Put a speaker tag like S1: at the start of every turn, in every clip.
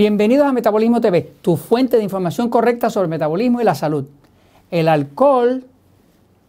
S1: Bienvenidos a Metabolismo TV, tu fuente de información correcta sobre el metabolismo y la salud, el alcohol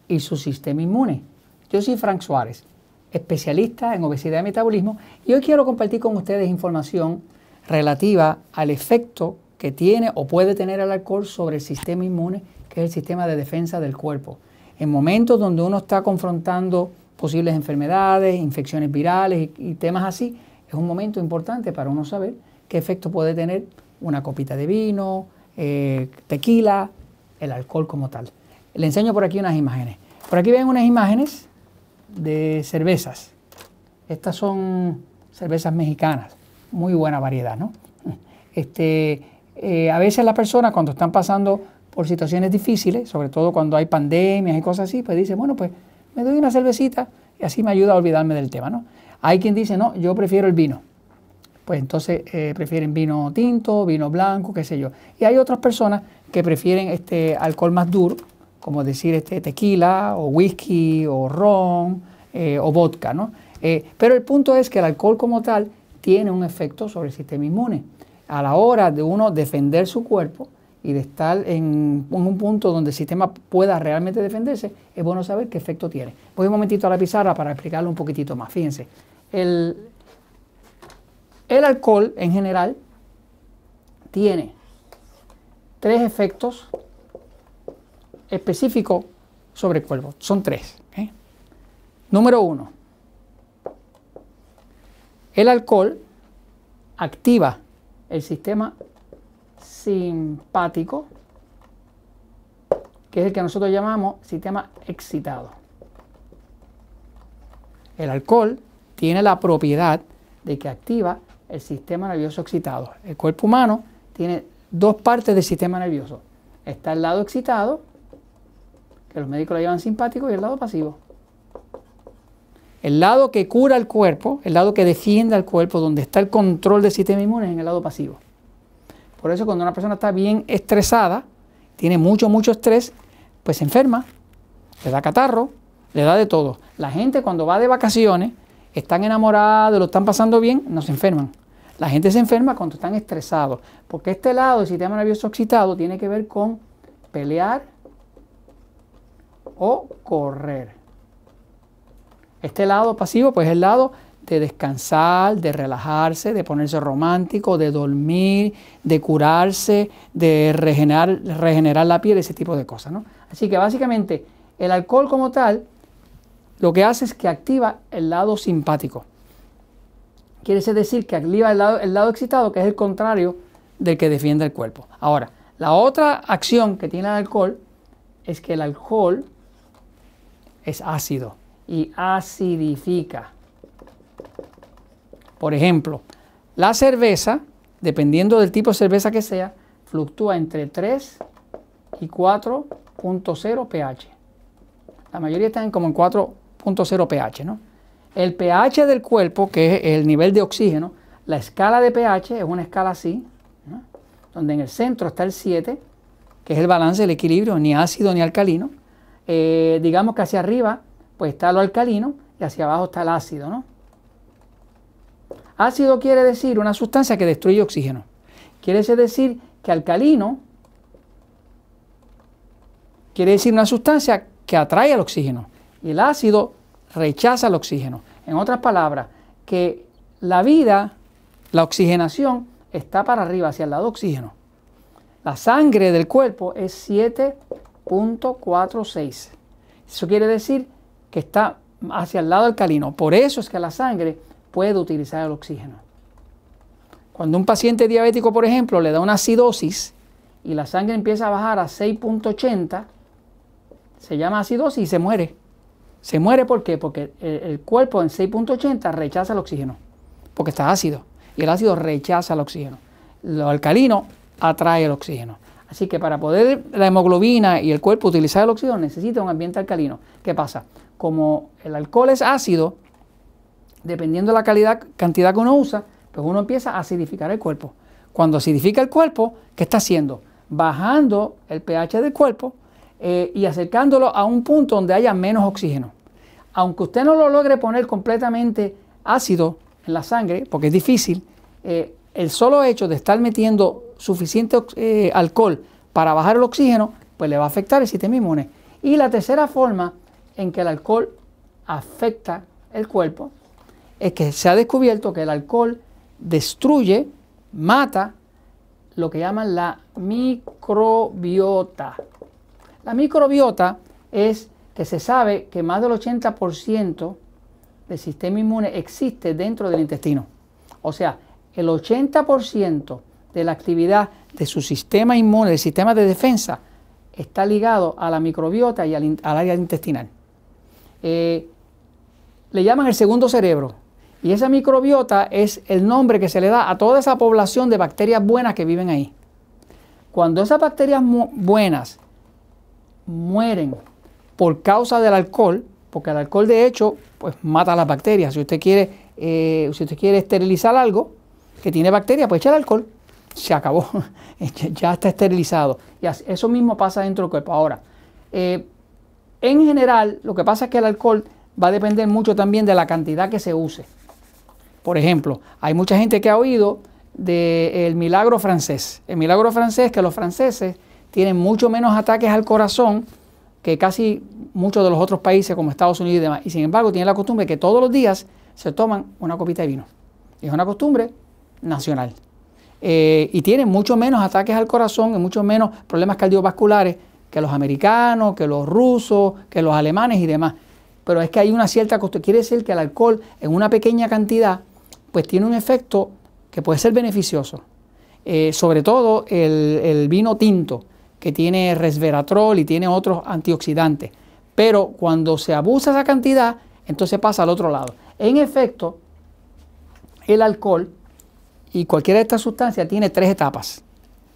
S1: y su sistema inmune. Yo soy Frank Suárez, especialista en obesidad y metabolismo, y hoy quiero compartir con ustedes información relativa al efecto que tiene o puede tener el alcohol sobre el sistema inmune, que es el sistema de defensa del cuerpo. En momentos donde uno está confrontando posibles enfermedades, infecciones virales y temas así, es un momento importante para uno saber ¿Qué efecto puede tener una copita de vino, eh, tequila, el alcohol como tal? Le enseño por aquí unas imágenes. Por aquí ven unas imágenes de cervezas. Estas son cervezas mexicanas, muy buena variedad, ¿no? Este, eh, a veces las personas cuando están pasando por situaciones difíciles, sobre todo cuando hay pandemias y cosas así, pues dice bueno, pues me doy una cervecita y así me ayuda a olvidarme del tema, ¿no? Hay quien dice, no, yo prefiero el vino pues entonces eh, prefieren vino tinto, vino blanco, qué sé yo. Y hay otras personas que prefieren este alcohol más duro, como decir este tequila o whisky o ron eh, o vodka, ¿no? Eh, pero el punto es que el alcohol como tal tiene un efecto sobre el sistema inmune. A la hora de uno defender su cuerpo y de estar en un punto donde el sistema pueda realmente defenderse, es bueno saber qué efecto tiene. Voy un momentito a la pizarra para explicarlo un poquitito más. Fíjense, el, el alcohol en general tiene tres efectos específicos sobre el cuerpo. Son tres. Número uno, el alcohol activa el sistema simpático, que es el que nosotros llamamos sistema excitado. El alcohol tiene la propiedad de que activa el sistema nervioso excitado. El cuerpo humano tiene dos partes del sistema nervioso. Está el lado excitado, que los médicos lo llaman simpático, y el lado pasivo. El lado que cura al cuerpo, el lado que defiende al cuerpo, donde está el control del sistema inmune, es en el lado pasivo. Por eso cuando una persona está bien estresada, tiene mucho, mucho estrés, pues se enferma, le da catarro, le da de todo. La gente cuando va de vacaciones, están enamorados, lo están pasando bien, no se enferman. La gente se enferma cuando están estresados, porque este lado del sistema nervioso excitado tiene que ver con pelear o correr. Este lado pasivo, pues es el lado de descansar, de relajarse, de ponerse romántico, de dormir, de curarse, de regenerar, regenerar la piel, ese tipo de cosas. ¿no? Así que básicamente el alcohol como tal lo que hace es que activa el lado simpático. Quiere decir que activa el lado, el lado excitado, que es el contrario del que defiende el cuerpo. Ahora, la otra acción que tiene el alcohol es que el alcohol es ácido y acidifica. Por ejemplo, la cerveza, dependiendo del tipo de cerveza que sea, fluctúa entre 3 y 4.0 pH. La mayoría están como en 4.0 pH, ¿no? El pH del cuerpo, que es el nivel de oxígeno, la escala de pH es una escala así, donde en el centro está el 7, que es el balance, el equilibrio, ni ácido ni alcalino. Eh, digamos que hacia arriba pues está lo alcalino y hacia abajo está el ácido. ¿no? Ácido quiere decir una sustancia que destruye oxígeno. Quiere decir que alcalino quiere decir una sustancia que atrae al oxígeno. Y el ácido rechaza el oxígeno. En otras palabras, que la vida, la oxigenación, está para arriba, hacia el lado oxígeno. La sangre del cuerpo es 7.46. Eso quiere decir que está hacia el lado alcalino. Por eso es que la sangre puede utilizar el oxígeno. Cuando un paciente diabético, por ejemplo, le da una acidosis y la sangre empieza a bajar a 6.80, se llama acidosis y se muere. Se muere ¿por qué? porque el, cuerpo en 6.80 rechaza el oxígeno, porque está ácido, y el ácido rechaza el oxígeno. Lo alcalino atrae el oxígeno. Así que para poder la hemoglobina y el cuerpo utilizar el oxígeno necesita un ambiente alcalino. ¿Qué pasa? Como el alcohol es ácido, dependiendo de la calidad, cantidad que uno usa, pues uno empieza a acidificar el cuerpo. Cuando acidifica el cuerpo, ¿qué está haciendo? Bajando el pH del cuerpo eh, y acercándolo a un punto donde haya menos oxígeno. Aunque usted no lo logre poner completamente ácido en la sangre, porque es difícil, eh, el solo hecho de estar metiendo suficiente eh, alcohol para bajar el oxígeno, pues le va a afectar el sistema inmune. Y la tercera forma en que el alcohol afecta el cuerpo es que se ha descubierto que el alcohol destruye, mata lo que llaman la microbiota. La microbiota es que se sabe que más del 80% del sistema inmune existe dentro del intestino. O sea, el 80% de la actividad de su sistema inmune, del sistema de defensa, está ligado a la microbiota y al, área intestinal. Eh, le llaman el segundo cerebro. Y esa microbiota es el nombre que se le da a toda esa población de bacterias buenas que viven ahí. Cuando esas bacterias buenas mueren por causa del alcohol, porque el alcohol de hecho pues mata las bacterias. Si usted quiere, eh, si usted quiere esterilizar algo que tiene bacterias, pues echa el alcohol. Se acabó, ya está esterilizado. Y eso mismo pasa dentro del cuerpo. Ahora, eh, en general, lo que pasa es que el alcohol va a depender mucho también de la cantidad que se use. Por ejemplo, hay mucha gente que ha oído del milagro francés. El milagro francés que los franceses tienen mucho menos ataques al corazón que casi muchos de los otros países como Estados Unidos y demás. Y sin embargo tienen la costumbre que todos los días se toman una copita de vino. Es una costumbre nacional. Eh, y tienen mucho menos ataques al corazón y mucho menos problemas cardiovasculares que los americanos, que los rusos, que los alemanes y demás. Pero es que hay una cierta costumbre. Quiere decir que el alcohol en una pequeña cantidad pues tiene un efecto que puede ser beneficioso. Eh, sobre todo el vino tinto que tiene resveratrol y tiene otros antioxidantes. Pero cuando se abusa esa cantidad, entonces pasa al otro lado. En efecto, el alcohol y cualquiera de estas sustancias tiene tres etapas.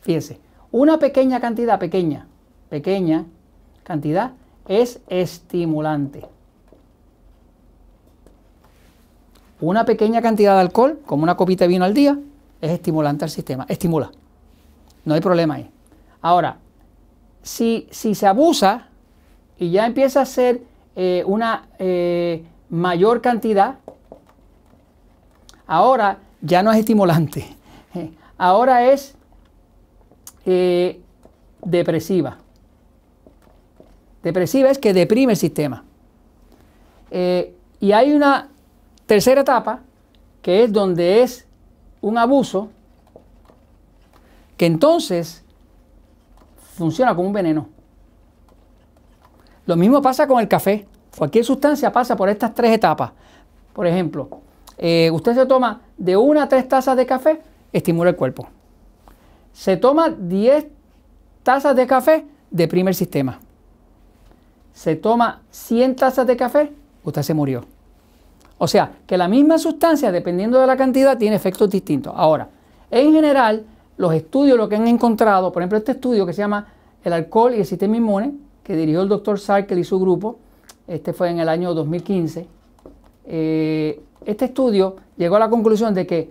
S1: Fíjense, una pequeña cantidad, pequeña, pequeña cantidad es estimulante. Una pequeña cantidad de alcohol, como una copita de vino al día, es estimulante al sistema, estimula. No hay problema ahí. Ahora, si, se abusa y ya empieza a ser eh, una eh, mayor cantidad, ahora ya no es estimulante, ahora es eh, depresiva. Depresiva es que deprime el sistema. y hay una tercera etapa que es donde es un abuso, que entonces funciona como un veneno. Lo mismo pasa con el café. Cualquier sustancia pasa por estas tres etapas. Por ejemplo, eh, usted se toma de una a tres tazas de café, estimula el cuerpo. Se toma 10 tazas de café, deprime el sistema. Se toma 100 tazas de café, usted se murió. O sea, que la misma sustancia, dependiendo de la cantidad, tiene efectos distintos. Ahora, en general, los estudios lo que han encontrado, por ejemplo, este estudio que se llama El alcohol y el sistema inmune, que dirigió el doctor Sarkel y su grupo, este fue en el año 2015, eh, este estudio llegó a la conclusión de que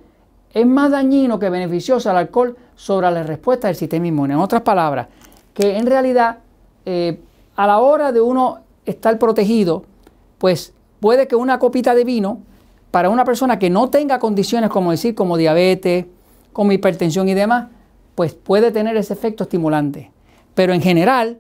S1: es más dañino que beneficioso el alcohol sobre la respuesta del sistema inmune. En otras palabras, que en realidad eh, a la hora de uno estar protegido, pues puede que una copita de vino para una persona que no tenga condiciones como decir como diabetes, como hipertensión y demás, pues puede tener ese efecto estimulante. Pero en general,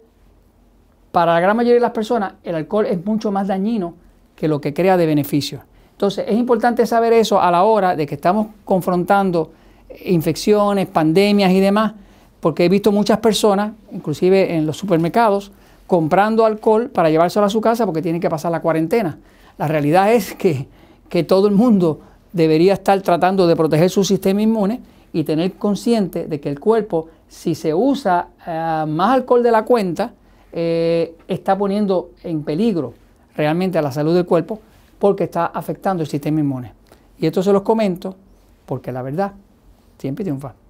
S1: para la gran mayoría de las personas, el alcohol es mucho más dañino que lo que crea de beneficio. Entonces, es importante saber eso a la hora de que estamos confrontando eh, infecciones, pandemias y demás, porque he visto muchas personas, inclusive en los supermercados, comprando alcohol para llevárselo a su casa porque tienen que pasar la cuarentena. La realidad es que, que todo el mundo debería estar tratando de proteger su sistema inmune y tener consciente de que el cuerpo, si se usa eh, más alcohol de la cuenta, eh, está poniendo en peligro realmente a la salud del cuerpo porque está afectando el sistema inmune. Y esto se los comento porque la verdad siempre triunfa.